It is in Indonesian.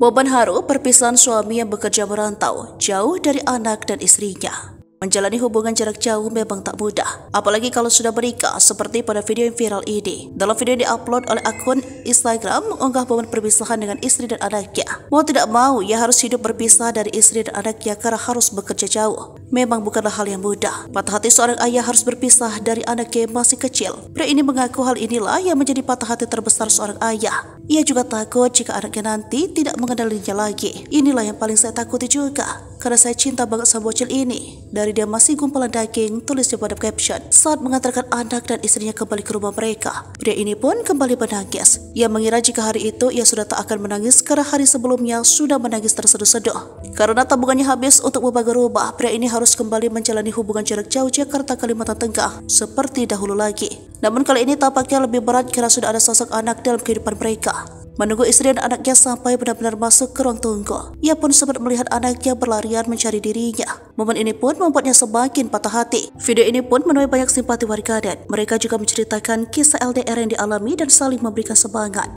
Boban haru perpisahan suami yang bekerja merantau jauh dari anak dan istrinya. Menjalani hubungan jarak jauh memang tak mudah, apalagi kalau sudah menikah seperti pada video yang viral ini. Dalam video yang diupload oleh akun Instagram mengunggah momen perpisahan dengan istri dan anaknya. Mau tidak mau, ia harus hidup berpisah dari istri dan anaknya karena harus bekerja jauh memang bukanlah hal yang mudah. Patah hati seorang ayah harus berpisah dari anaknya yang masih kecil. Pria ini mengaku hal inilah yang menjadi patah hati terbesar seorang ayah. Ia juga takut jika anaknya nanti tidak mengenalinya lagi. Inilah yang paling saya takuti juga karena saya cinta banget sama bocil ini. Dari dia masih gumpalan daging, tulisnya pada caption, saat mengantarkan anak dan istrinya kembali ke rumah mereka. Pria ini pun kembali menangis. Ia mengira jika hari itu ia sudah tak akan menangis karena hari sebelumnya sudah menangis terseduh-seduh. Karena tabungannya habis untuk membangun rumah, pria ini harus harus kembali menjalani hubungan jarak jauh Jakarta Kalimantan Tengah seperti dahulu lagi. Namun kali ini tampaknya lebih berat karena sudah ada sosok anak dalam kehidupan mereka. Menunggu istri dan anaknya sampai benar-benar masuk ke ruang tunggu. Ia pun sempat melihat anaknya berlarian mencari dirinya. Momen ini pun membuatnya semakin patah hati. Video ini pun menuai banyak simpati warganet. Mereka juga menceritakan kisah LDR yang dialami dan saling memberikan semangat.